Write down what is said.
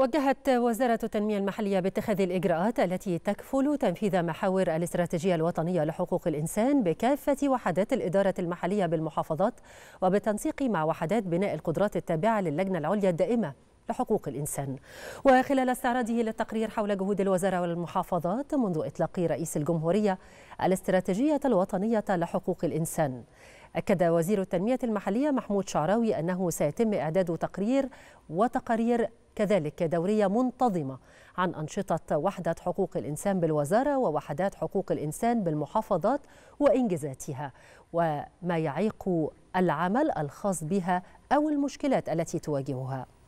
وجهت وزارة التنمية المحلية باتخاذ الإجراءات التي تكفل تنفيذ محاور الاستراتيجية الوطنية لحقوق الإنسان بكافة وحدات الإدارة المحلية بالمحافظات وبالتنسيق مع وحدات بناء القدرات التابعة للجنة العليا الدائمة لحقوق الإنسان وخلال استعراضه للتقرير حول جهود الوزارة والمحافظات منذ إطلاق رئيس الجمهورية الاستراتيجية الوطنية لحقوق الإنسان أكد وزير التنمية المحلية محمود شعراوي أنه سيتم إعداد تقرير وتقارير كذلك دورية منتظمة عن أنشطة وحدة حقوق الإنسان بالوزارة ووحدات حقوق الإنسان بالمحافظات وإنجازاتها وما يعيق العمل الخاص بها أو المشكلات التي تواجهها